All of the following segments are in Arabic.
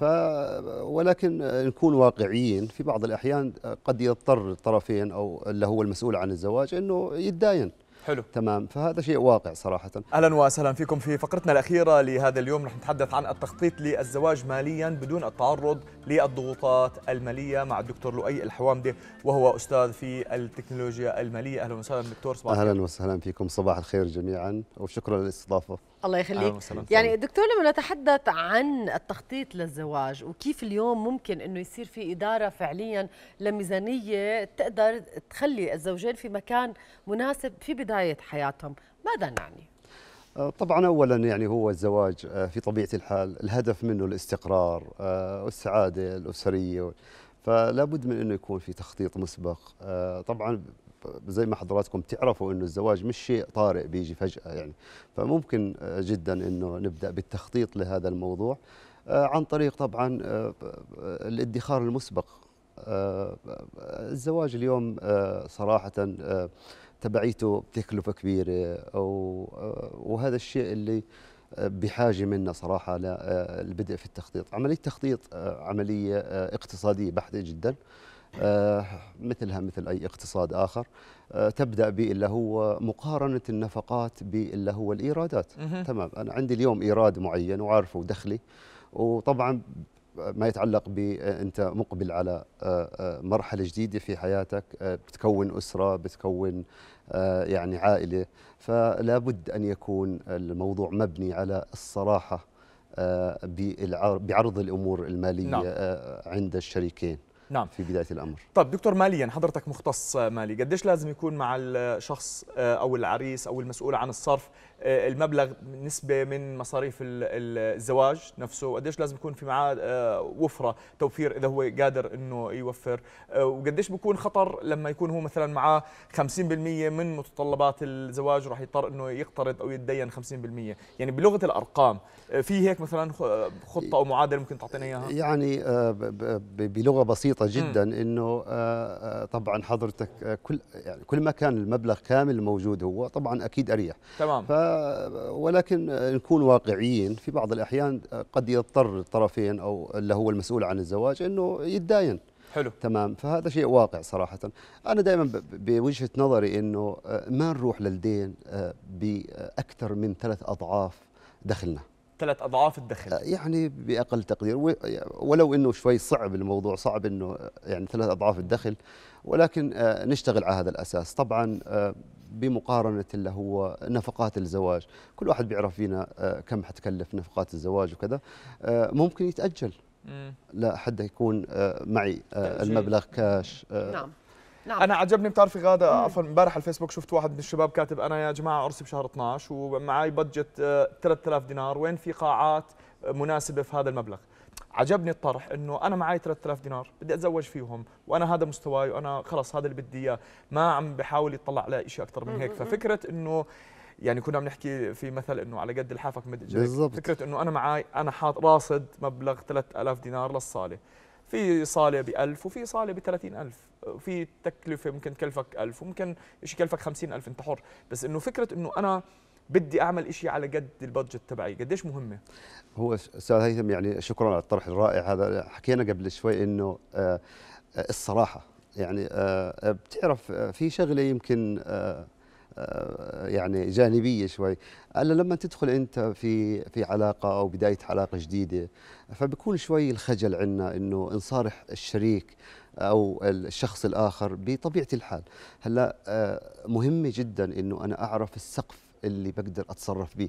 ف ولكن نكون واقعيين في بعض الاحيان قد يضطر الطرفين او اللي هو المسؤول عن الزواج انه يتداين حلو تمام فهذا شيء واقع صراحة أهلا وسهلا فيكم في فقرتنا الأخيرة لهذا اليوم رح نتحدث عن التخطيط للزواج ماليا بدون التعرض للضغوطات المالية مع الدكتور لؤي الحوامدة وهو أستاذ في التكنولوجيا المالية أهلا وسهلا دكتور صباح أهلا وسهلا فيكم صباح الخير جميعا وشكرا للاستضافة الله يخليك يعني دكتور لما نتحدث عن التخطيط للزواج وكيف اليوم ممكن انه يصير في اداره فعليا لميزانيه تقدر تخلي الزوجين في مكان مناسب في بدايه حياتهم ماذا نعني أه، طبعا اولا يعني هو الزواج أه، في طبيعه الحال الهدف منه الاستقرار أه، والسعاده الاسريه فلا بد من انه يكون في تخطيط مسبق طبعا زي ما حضراتكم تعرفوا انه الزواج مش شيء طارئ بيجي فجاه يعني فممكن آه، جدا انه نبدا بالتخطيط لهذا الموضوع آه، عن طريق طبعا آه، الادخار المسبق الزواج اليوم صراحه تبعيته تكلفه كبيره وهذا الشيء اللي بحاجه منا صراحه للبدء في التخطيط، عمليه التخطيط عمليه اقتصاديه بحته جدا آه، مثلها مثل أي اقتصاد آخر آه، تبدأ باللي هو مقارنة النفقات باللي هو الإيرادات تمام أنا عندي اليوم إيراد معين وعارفه دخلي وطبعا ما يتعلق ب انت مقبل على آه، مرحله جديده في حياتك بتكون اسره بتكون يعني عائله فلا بد ان يكون الموضوع مبني على الصراحه بعرض الامور الماليه نعم. عند الشريكين نعم في بدايه الامر طيب دكتور ماليا حضرتك مختص مالي قديش لازم يكون مع الشخص آه، او العريس او المسؤول عن الصرف آه، المبلغ نسبه من مصاريف الزواج نفسه وقديش لازم يكون في معاه آه، وفره توفير اذا هو قادر انه يوفر وقديش بيكون خطر لما يكون هو مثلا معاه 50% من متطلبات الزواج وراح يضطر انه يقترض او يتدين 50% يعني بلغه الارقام في هيك مثلا خطه او معادله ممكن تعطينا اياها يعني بلغه بسيطه بسيطه جدا انه آه، آه، طبعا حضرتك آه، كل يعني كل ما كان المبلغ كامل موجود هو طبعا اكيد اريح تمام ف ولكن نكون واقعيين في بعض الاحيان قد يضطر الطرفين او اللي هو المسؤول عن الزواج انه يتداين حلو تمام فهذا شيء واقع صراحة أنا دائما بوجهة نظري أنه ما نروح للدين بأكثر من ثلاث أضعاف دخلنا ثلاث اضعاف الدخل أه، يعني باقل تقدير ولو انه شوي صعب الموضوع صعب انه يعني ثلاث اضعاف الدخل ولكن أه، نشتغل على هذا الاساس طبعا أه، بمقارنه اللي هو نفقات الزواج كل واحد بيعرف فينا كم حتكلف نفقات الزواج وكذا ممكن يتاجل لا حد يكون معي المبلغ كاش نعم نعم. انا عجبني بتعرفي غاده عفوا امبارح على الفيسبوك شفت واحد من الشباب كاتب انا يا جماعه عرسي بشهر 12 ومعي بادجت 3000 آه، دينار وين في قاعات آه، مناسبه في هذا المبلغ عجبني الطرح انه انا معي 3000 دينار بدي اتزوج فيهم وانا هذا مستواي وانا خلص هذا اللي بدي اياه ما عم بحاول يطلع على شيء اكثر من هيك ففكره انه يعني كنا عم نحكي في مثل انه على قد لحافك مد فكره انه انا معي انا حاط راصد مبلغ 3000 دينار للصاله في صاله ب 1000 وفي صاله ب 30000 في تكلفه ممكن تكلفك 1000 وممكن شيء يكلفك 50000 انت حر بس انه فكره انه انا بدي اعمل شيء على قد البادجت تبعي قديش مهمه هو استاذ هيثم يعني شكرا على الطرح الرائع هذا حكينا قبل شوي انه آه، آه، الصراحه يعني آه، بتعرف في شغله يمكن آه، يعني جانبيه شوي الا لما تدخل انت في في علاقه او بدايه علاقه جديده فبكون شوي الخجل عندنا انه انصارح الشريك او الشخص الاخر بطبيعه الحال هلا آه، مهمه جدا انه انا اعرف السقف اللي بقدر اتصرف به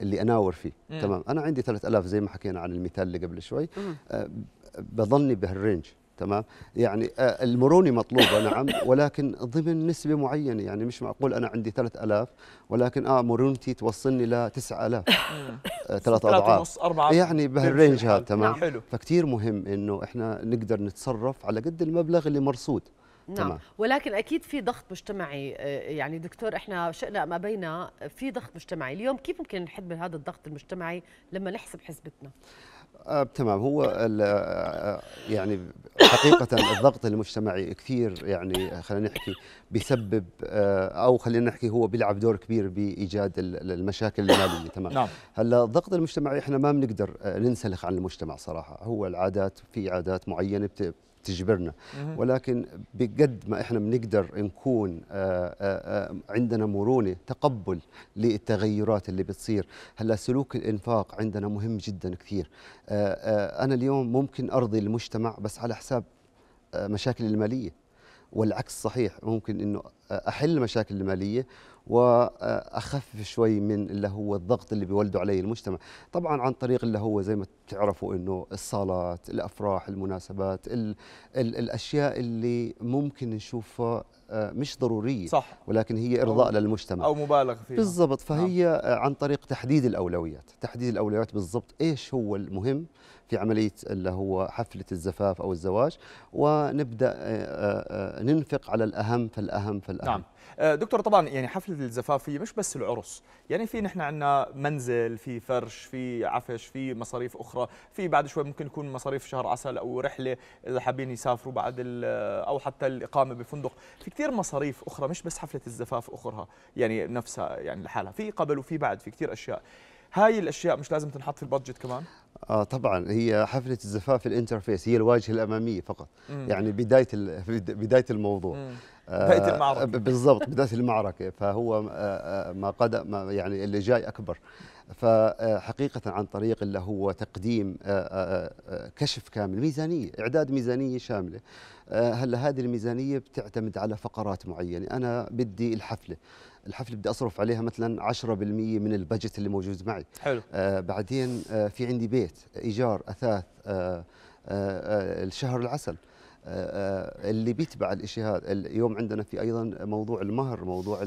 اللي اناور فيه مم. تمام انا عندي 3000 زي ما حكينا عن المثال اللي قبل شوي آه، بظني بهالرينج تمام يعني آه، المرونه مطلوبه نعم ولكن ضمن نسبه معينه يعني مش معقول انا عندي 3000 ولكن اه مرونتي توصلني ل 9000 آه، ثلاث اضعاف يعني بهالرينج هذا تمام نعم. حلو. فكتير مهم انه احنا نقدر نتصرف على قد المبلغ اللي مرصود نعم تمام. ولكن اكيد في ضغط مجتمعي آه، يعني دكتور احنا شئنا ما بينا في ضغط مجتمعي اليوم كيف ممكن نحد من هذا الضغط المجتمعي لما نحسب حسبتنا آه، تمام هو يعني حقيقة الضغط المجتمعي كثير يعني خلينا نحكي بيسبب آه، أو خلينا نحكي هو بيلعب دور كبير بإيجاد المشاكل المالية تمام نعم. هلا الضغط المجتمعي احنا ما بنقدر آه، ننسلخ عن المجتمع صراحة هو العادات في عادات معينة تجبرنا ولكن بقد ما احنا بنقدر نكون آه، آه، آه، عندنا مرونه تقبل للتغيرات اللي بتصير هلا سلوك الانفاق عندنا مهم جدا كثير انا اليوم ممكن ارضي المجتمع بس على حساب مشاكل الماليه والعكس صحيح ممكن انه احل مشاكل الماليه واخفف شوي من اللي هو الضغط اللي بيولده علي المجتمع طبعا عن طريق اللي هو زي ما بتعرفوا انه الصالات الافراح المناسبات الـ الـ الاشياء اللي ممكن نشوفها آه، مش ضروريه صح. ولكن هي ارضاء أو للمجتمع او مبالغ فيها بالضبط فهي نعم. آه، عن طريق تحديد الاولويات تحديد الاولويات بالضبط ايش هو المهم في عمليه اللي هو حفله الزفاف او الزواج ونبدا آه، ننفق على الاهم فالاهم فالاهم الأهم نعم أه، دكتور طبعا يعني حفله الزفاف هي مش بس العرس يعني في نحن عندنا منزل في فرش في عفش في مصاريف اخرى في بعد شوي ممكن يكون مصاريف شهر عسل او رحله اذا حابين يسافروا بعد او حتى الاقامه بفندق في كثير مصاريف اخرى مش بس حفله الزفاف اخرها يعني نفسها يعني لحالها في قبل وفي بعد في كثير اشياء هاي الاشياء مش لازم تنحط في البادجت كمان آه طبعا هي حفله الزفاف الانترفيس هي الواجهه الاماميه فقط مم. يعني بدايه بدايه الموضوع مم. بدايه آه، المعركه بالضبط بدايه المعركه فهو آه، آه، ما قد ما يعني اللي جاي اكبر فحقيقه عن طريق اللي هو تقديم كشف كامل ميزانيه اعداد ميزانيه شامله هلا هذه الميزانيه بتعتمد على فقرات معينه انا بدي الحفله الحفله بدي اصرف عليها مثلا 10% من البجت اللي موجود معي حلو بعدين في عندي بيت ايجار اثاث الشهر العسل آه، آه، اللي بيتبع الشيء هذا اليوم عندنا في ايضا موضوع المهر موضوع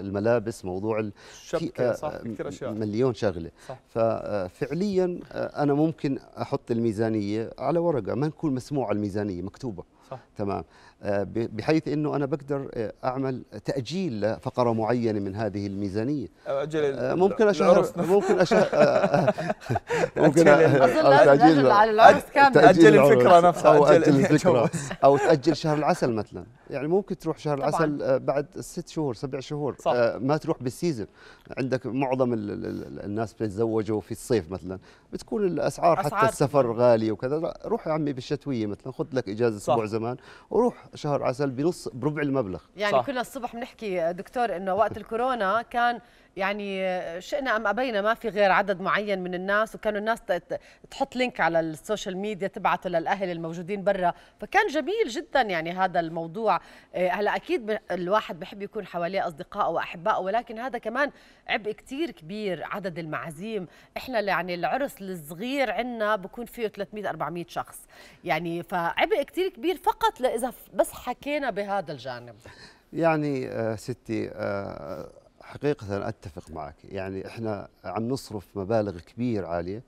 الملابس موضوع الشبكه صح آه، كثير اشياء مليون شغله صح. ففعليا انا ممكن احط الميزانيه على ورقه ما نكون مسموعه الميزانيه مكتوبه صح. تمام آه، بحيث انه انا بقدر آه، اعمل تاجيل لفقره معينه من هذه الميزانيه آه، اجل ممكن اشهر ممكن اشهر ممكن اشهر تاجيل اجل الفكره نفسها او اجل الفكره او تاجل شهر العسل مثلا يعني ممكن تروح شهر طبعاً. العسل بعد ست شهور سبع شهور صح. ما تروح بالسيزون عندك معظم الناس بيتزوجوا في الصيف مثلا بتكون الاسعار أسعار. حتى السفر غالي وكذا روح يا عمي بالشتويه مثلا خذ لك اجازه اسبوع زمان وروح شهر عسل بنص بربع المبلغ يعني صح. كنا الصبح بنحكي دكتور انه وقت الكورونا كان يعني شئنا ام ابينا ما في غير عدد معين من الناس وكانوا الناس تحط لينك على السوشيال ميديا تبعته للاهل الموجودين برا فكان جميل جدا يعني هذا الموضوع آه، هلا اكيد الواحد بحب يكون حواليه اصدقاء واحباء ولكن هذا كمان عبء كثير كبير عدد المعازيم احنا يعني العرس الصغير عندنا بكون فيه 300 400 شخص يعني فعبء كثير كبير فقط اذا بس حكينا بهذا الجانب يعني آه، ستي آه، حقيقة أتفق معك يعني إحنا عم نصرف مبالغ كبير عالية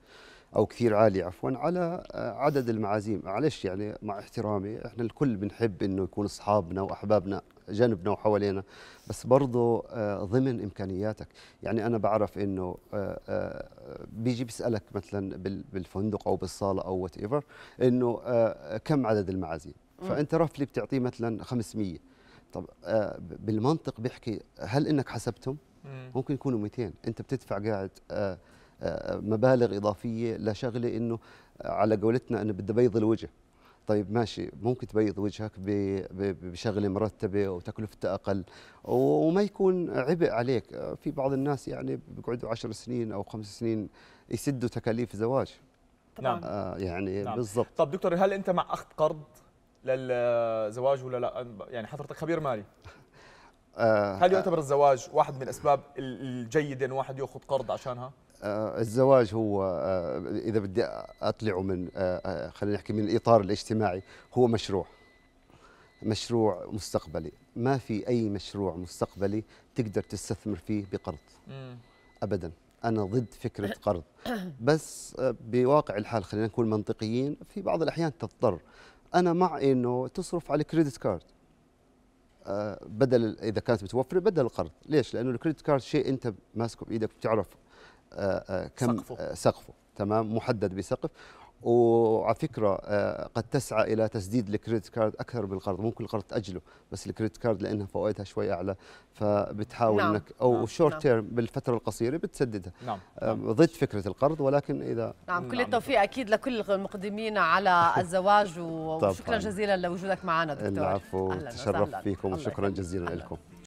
أو كثير عالية عفوا على عدد المعازيم معلش يعني مع احترامي إحنا الكل بنحب إنه يكون أصحابنا وأحبابنا جنبنا وحوالينا بس برضه آه، ضمن امكانياتك يعني انا بعرف انه آه، آه، بيجي بيسالك مثلا بالفندق او بالصاله او وات ايفر انه كم عدد المعازيم فانت رفلي بتعطيه مثلا 500 طب آه، بالمنطق بيحكي هل انك حسبتهم ممكن يكونوا 200 انت بتدفع قاعد آه، آه، مبالغ اضافيه لشغله انه على قولتنا انه بدي بيض الوجه طيب ماشي ممكن تبيض وجهك بشغله مرتبه وتكلفتها اقل وما يكون عبء عليك في بعض الناس يعني بيقعدوا 10 سنين او خمس سنين يسدوا تكاليف زواج نعم آه يعني نعم. بالضبط طب دكتور هل انت مع اخذ قرض للزواج ولا لا يعني حضرتك خبير مالي آه، هل آه. يعتبر الزواج واحد من الاسباب الجيده ان واحد ياخذ قرض عشانها آه، الزواج هو اذا بدي اطلعه من خلينا نحكي من الاطار الاجتماعي هو مشروع مشروع مستقبلي ما في اي مشروع مستقبلي تقدر تستثمر فيه بقرض ابدا انا ضد فكره قرض بس بواقع الحال خلينا نكون منطقيين في بعض الاحيان تضطر انا مع انه تصرف على الكريدت آه، كارد بدل اذا كانت متوفره بدل القرض ليش لانه الكريدت كارد شيء انت ماسكه بايدك بتعرف آه، آه، كم سقفه, سقفه. تمام محدد بسقف وعلى فكره آه، قد تسعى الى تسديد الكريدت كارد اكثر بالقرض ممكن القرض تاجله بس الكريدت كارد لانها فوائدها شوي اعلى فبتحاول نعم. انك او نعم. شورت تيرم نعم. بالفتره القصيره بتسددها نعم،, آه، نعم. ضد فكره القرض ولكن اذا نعم كل نعم. التوفيق اكيد لكل المقدمين على الزواج وشكرا جزيلا لوجودك معنا دكتور العفو تشرف فيكم وشكرا جزيلا لكم